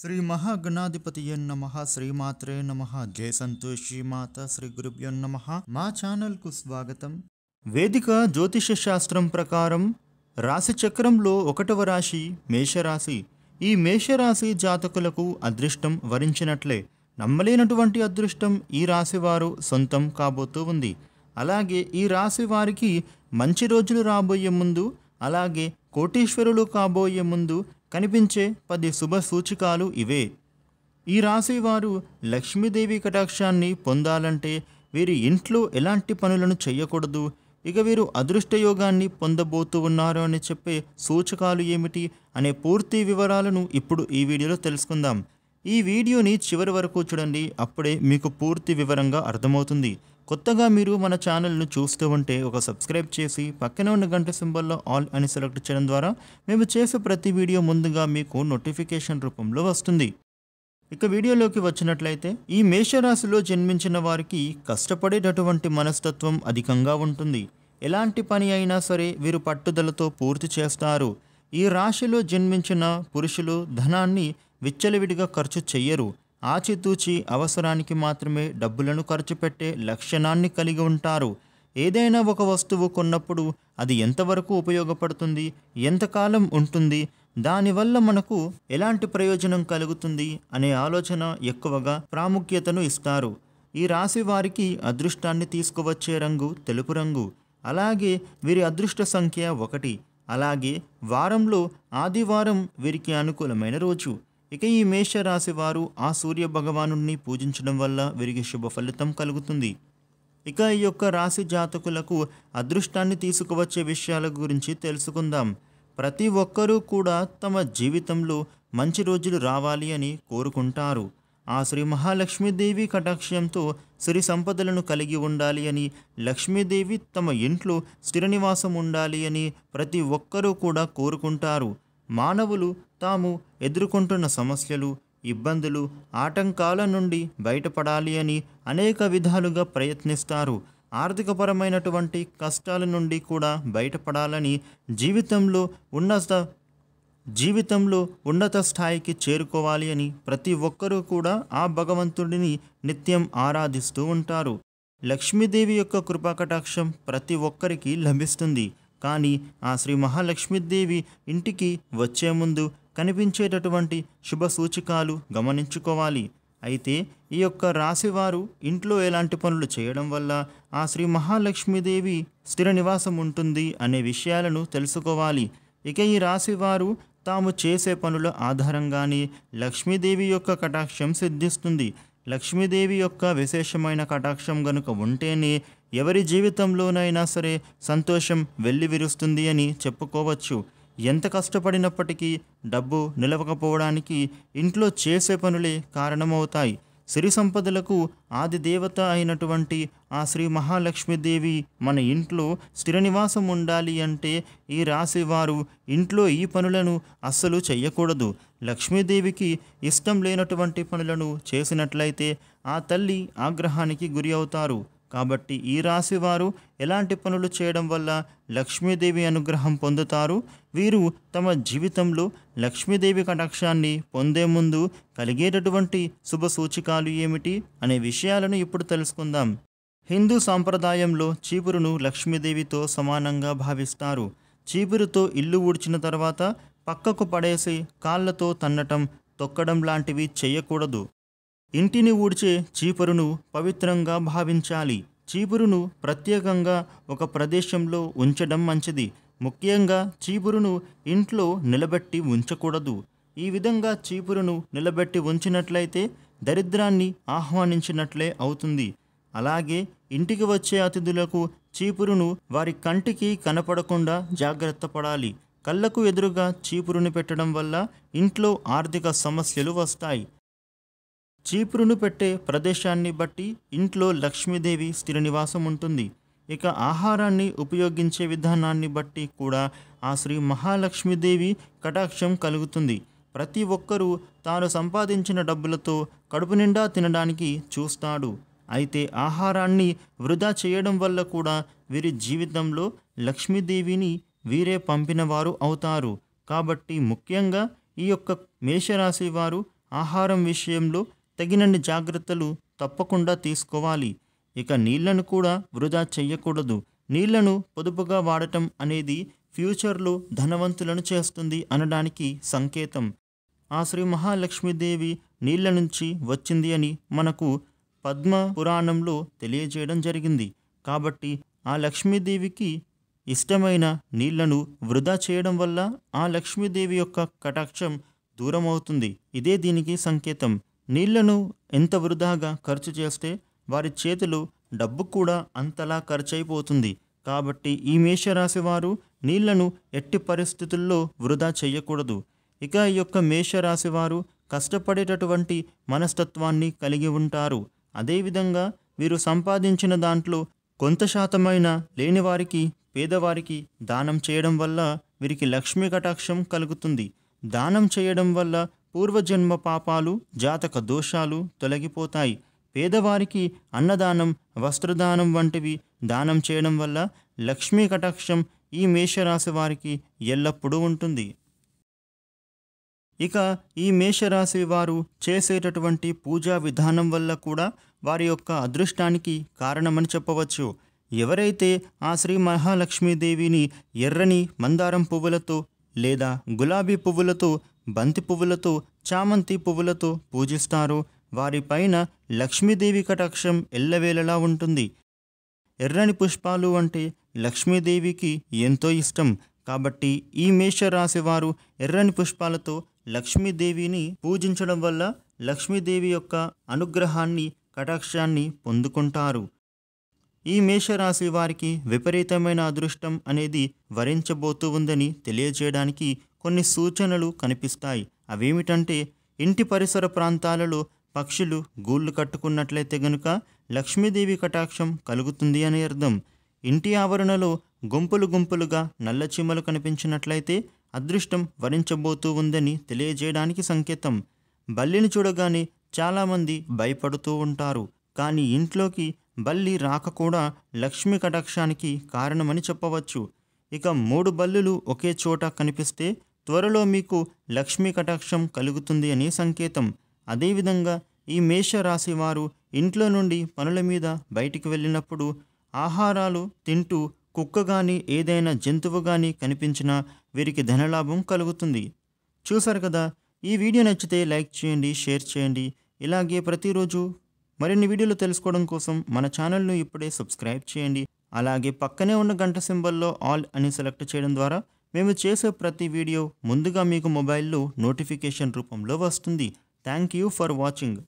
శ్రీ ఎన్ నమ శ్రీమాత్రే నమ జయ సంతోషి మాత శ్రీ గురుభ్యో నమ మా ఛానల్కు స్వాగతం వేదిక జ్యోతిష శాస్త్రం ప్రకారం రాశి చక్రంలో ఒకటవ రాశి మేషరాశి ఈ మేషరాశి జాతకులకు అదృష్టం వరించినట్లే నమ్మలేనటువంటి అదృష్టం ఈ రాశివారు సొంతం కాబోతూ ఉంది అలాగే ఈ రాశి వారికి మంచి రోజులు రాబోయే ముందు అలాగే కోటీశ్వరులు కాబోయే ముందు కనిపించే పది శుభ సూచికాలు ఇవే ఈ రాశివారు లక్ష్మీదేవి కటాక్షాన్ని పొందాలంటే వీరి ఇంట్లో ఎలాంటి పనులను చేయకూడదు ఇక వీరు అదృష్టయోగాన్ని పొందబోతూ ఉన్నారు అని చెప్పే సూచకాలు ఏమిటి అనే పూర్తి వివరాలను ఇప్పుడు ఈ వీడియోలో తెలుసుకుందాం ఈ వీడియోని చివరి వరకు చూడండి అప్పుడే మీకు పూర్తి వివరంగా అర్థమవుతుంది కొత్తగా మీరు మన ఛానల్ను చూస్తూ ఉంటే ఒక సబ్స్క్రైబ్ చేసి పక్కన ఉన్న గంట సింబల్లో ఆల్ అని సెలెక్ట్ చేయడం ద్వారా మేము చేసే ప్రతి వీడియో ముందుగా మీకు నోటిఫికేషన్ రూపంలో వస్తుంది ఇక వీడియోలోకి వచ్చినట్లయితే ఈ మేషరాశిలో జన్మించిన వారికి కష్టపడేటటువంటి మనస్తత్వం అధికంగా ఉంటుంది ఎలాంటి పని అయినా సరే వీరు పట్టుదలతో పూర్తి చేస్తారు ఈ రాశిలో జన్మించిన పురుషులు ధనాన్ని విచ్చలవిడిగా ఖర్చు చెయ్యరు ఆచితూచి అవసరానికి మాత్రమే డబ్బులను ఖర్చు పెట్టే లక్షణాన్ని కలిగి ఉంటారు ఏదైనా ఒక వస్తువు కొన్నప్పుడు అది ఎంతవరకు ఉపయోగపడుతుంది ఎంతకాలం ఉంటుంది దానివల్ల మనకు ఎలాంటి ప్రయోజనం కలుగుతుంది అనే ఆలోచన ఎక్కువగా ప్రాముఖ్యతను ఇస్తారు ఈ రాశి వారికి అదృష్టాన్ని తీసుకువచ్చే రంగు తెలుపు రంగు అలాగే వీరి అదృష్ట సంఖ్య ఒకటి అలాగే వారంలో ఆదివారం వీరికి అనుకూలమైన రోజు ఇక ఈ మేషరాశి వారు ఆ సూర్య భగవాను పూజించడం వల్ల వీరికి శుభ ఫలితం కలుగుతుంది ఇక ఈ యొక్క రాశి జాతకులకు అదృష్టాన్ని తీసుకువచ్చే విషయాల గురించి తెలుసుకుందాం ప్రతి ఒక్కరూ కూడా తమ జీవితంలో మంచి రోజులు రావాలి అని కోరుకుంటారు ఆ శ్రీ మహాలక్ష్మీదేవి కటాక్షంతో సిరి సంపదలను కలిగి ఉండాలి అని లక్ష్మీదేవి తమ ఇంట్లో స్థిర నివాసం ఉండాలి అని ప్రతి ఒక్కరూ కూడా కోరుకుంటారు మానవులు తాము ఎదుర్కొంటున్న సమస్యలు ఇబ్బందులు ఆటంకాల నుండి బయటపడాలి అని అనేక విధాలుగా ప్రయత్నిస్తారు ఆర్థికపరమైనటువంటి కష్టాల నుండి కూడా బయటపడాలని జీవితంలో ఉన్నత జీవితంలో ఉన్నత స్థాయికి చేరుకోవాలి అని ప్రతి ఒక్కరూ కూడా ఆ భగవంతుడిని నిత్యం ఆరాధిస్తూ ఉంటారు లక్ష్మీదేవి యొక్క కృపాకటాక్షం ప్రతి ఒక్కరికి లభిస్తుంది కానీ ఆ శ్రీ మహాలక్ష్మీదేవి ఇంటికి వచ్చే ముందు కనిపించేటటువంటి శుభ సూచికాలు గమనించుకోవాలి అయితే ఈ యొక్క రాశివారు ఇంట్లో ఎలాంటి పనులు చేయడం వల్ల ఆ శ్రీ మహాలక్ష్మీదేవి స్థిర నివాసం ఉంటుంది అనే విషయాలను తెలుసుకోవాలి ఇక ఈ రాశివారు తాము చేసే పనుల ఆధారంగానే లక్ష్మీదేవి యొక్క కటాక్షం సిద్ధిస్తుంది లక్ష్మీదేవి యొక్క విశేషమైన కటాక్షం గనుక ఉంటేనే ఎవరి జీవితంలోనైనా సరే సంతోషం వెళ్ళివిరుస్తుంది అని చెప్పుకోవచ్చు ఎంత కష్టపడినప్పటికీ డబ్బు నిలవకపోవడానికి ఇంట్లో చేసే పనులే కారణమవుతాయి సిరి సంపదలకు ఆది దేవత అయినటువంటి ఆ శ్రీ మహాలక్ష్మీదేవి మన ఇంట్లో స్థిర నివాసం ఉండాలి అంటే ఈ రాశి వారు ఇంట్లో ఈ పనులను అస్సలు చేయకూడదు లక్ష్మీదేవికి ఇష్టం లేనటువంటి పనులను చేసినట్లయితే ఆ తల్లి ఆగ్రహానికి గురి అవుతారు కాబట్టి ఈ రాశి వారు ఎలాంటి పనులు చేయడం వల్ల లక్ష్మీదేవి అనుగ్రహం పొందుతారు వీరు తమ జీవితంలో లక్ష్మీదేవి కటాక్షాన్ని పొందే ముందు కలిగేటటువంటి శుభ సూచికాలు ఏమిటి అనే విషయాలను ఇప్పుడు తెలుసుకుందాం హిందూ సాంప్రదాయంలో చీపురును లక్ష్మీదేవితో సమానంగా భావిస్తారు చీపురుతో ఇల్లు ఊడ్చిన తర్వాత పక్కకు పడేసి కాళ్ళతో తన్నటం తొక్కడం లాంటివి చేయకూడదు ఇంటిని ఊడ్చే చీపురును పవిత్రంగా భావించాలి చీపురును ప్రత్యేకంగా ఒక ప్రదేశంలో ఉంచడం మంచిది ముఖ్యంగా చీపురును ఇంట్లో నిలబెట్టి ఉంచకూడదు ఈ విధంగా చీపురును నిలబెట్టి ఉంచినట్లయితే దరిద్రాన్ని ఆహ్వానించినట్లే అవుతుంది అలాగే ఇంటికి వచ్చే అతిథులకు చీపురును వారి కంటికి కనపడకుండా జాగ్రత్త పడాలి కళ్ళకు ఎదురుగా చీపురును పెట్టడం వల్ల ఇంట్లో ఆర్థిక సమస్యలు వస్తాయి చీపురును పెట్టే ప్రదేశాన్ని బట్టి ఇంట్లో లక్ష్మీదేవి స్థిర నివాసం ఉంటుంది ఇక ఆహారాన్ని ఉపయోగించే విధానాన్ని బట్టి కూడా ఆ శ్రీ మహాలక్ష్మీదేవి కటాక్షం కలుగుతుంది ప్రతి ఒక్కరూ తాను సంపాదించిన డబ్బులతో కడుపు నిండా తినడానికి చూస్తాడు అయితే ఆహారాన్ని వృధా చేయడం వల్ల కూడా వీరి జీవితంలో లక్ష్మీదేవిని వీరే పంపినవారు అవుతారు కాబట్టి ముఖ్యంగా ఈ యొక్క మేషరాశి వారు ఆహారం విషయంలో తగినన్ని జాగ్రత్తలు తప్పకుండా తీసుకోవాలి ఇక నీళ్లను కూడా వృధా చేయకూడదు నీళ్లను పొదుపుగా వాడటం అనేది ఫ్యూచర్లో ధనవంతులను చేస్తుంది అనడానికి సంకేతం ఆ శ్రీ మహాలక్ష్మీదేవి నీళ్ల నుంచి వచ్చింది అని మనకు పద్మ పురాణంలో తెలియజేయడం జరిగింది కాబట్టి ఆ లక్ష్మీదేవికి ఇష్టమైన నీళ్లను వృధా చేయడం వల్ల ఆ లక్ష్మీదేవి యొక్క కటాక్షం దూరమవుతుంది ఇదే దీనికి సంకేతం నీళ్లను ఎంత వృధాగా ఖర్చు చేస్తే వారి చేతులు డబ్బు కూడా అంతలా ఖర్చయిపోతుంది కాబట్టి ఈ మేషరాశి వారు నీళ్లను ఎట్టి పరిస్థితుల్లో వృధా చేయకూడదు ఇక ఈ యొక్క మేషరాశి వారు కష్టపడేటటువంటి మనస్తత్వాన్ని కలిగి ఉంటారు అదేవిధంగా వీరు సంపాదించిన దాంట్లో కొంత శాతమైన లేనివారికి పేదవారికి దానం చేయడం వల్ల వీరికి లక్ష్మీ కటాక్షం కలుగుతుంది దానం చేయడం వల్ల పూర్వజన్మ పాపాలు జాతక దోషాలు తొలగిపోతాయి పేదవారికి అన్నదానం వస్త్రదానం వంటివి దానం చేయడం వల్ల లక్ష్మీ కటాక్షం ఈ మేషరాశి వారికి ఎల్లప్పుడూ ఉంటుంది ఇక ఈ మేషరాశి వారు చేసేటటువంటి పూజా విధానం వల్ల కూడా వారి యొక్క అదృష్టానికి కారణమని చెప్పవచ్చు ఎవరైతే ఆ శ్రీ మహాలక్ష్మీదేవిని ఎర్రని మందారం పువ్వులతో లేదా గులాబీ పువ్వులతో బంతి పువ్వులతో చామంతి పువ్వులతో పూజిస్తారు వారిపైన లక్ష్మీదేవి కటాక్షం ఎల్లవేళలా ఉంటుంది ఎర్రని పుష్పాలు అంటే లక్ష్మీదేవికి ఎంతో ఇష్టం కాబట్టి ఈ వారు ఎర్రని పుష్పాలతో లక్ష్మీదేవిని పూజించడం వల్ల లక్ష్మీదేవి యొక్క అనుగ్రహాన్ని కటాక్షాన్ని పొందుకుంటారు ఈ మేషరాశి వారికి విపరీతమైన అదృష్టం అనేది వరించబోతూ ఉందని తెలియజేయడానికి కొన్ని సూచనలు కనిపిస్తాయి అవేమిటంటే ఇంటి పరిసర ప్రాంతాలలో పక్షులు గూళ్ళు కట్టుకున్నట్లయితే గనుక లక్ష్మీదేవి కటాక్షం కలుగుతుంది అని అర్థం ఇంటి ఆవరణలో గుంపులు గుంపులుగా నల్ల చీమలు కనిపించినట్లయితే అదృష్టం వరించబోతూ ఉందని తెలియజేయడానికి సంకేతం బల్లిని చూడగానే చాలామంది భయపడుతూ ఉంటారు కానీ ఇంట్లోకి బల్లి రాక కూడా లక్ష్మీ కటాక్షానికి కారణమని చెప్పవచ్చు ఇక మూడు బల్లులు ఒకే చోట కనిపిస్తే త్వరలో మీకు లక్ష్మీ కటాక్షం కలుగుతుంది అనే సంకేతం అదేవిధంగా ఈ మేషరాశి వారు ఇంట్లో నుండి పనుల మీద బయటికి వెళ్ళినప్పుడు ఆహారాలు తింటూ కుక్క కానీ ఏదైనా జంతువు కానీ కనిపించినా వీరికి ధనలాభం కలుగుతుంది చూసారు కదా ఈ వీడియో నచ్చితే లైక్ చేయండి షేర్ చేయండి ఇలాగే ప్రతిరోజు మరిన్ని వీడియోలు తెలుసుకోవడం కోసం మన ఛానల్ను ఇప్పుడే సబ్స్క్రైబ్ చేయండి అలాగే పక్కనే ఉన్న గంట సింబల్లో ఆల్ అని సెలెక్ట్ చేయడం ద్వారా మేము చేసే ప్రతి వీడియో ముందుగా మీకు మొబైల్లో నోటిఫికేషన్ రూపంలో వస్తుంది థ్యాంక్ యూ ఫర్ వాచింగ్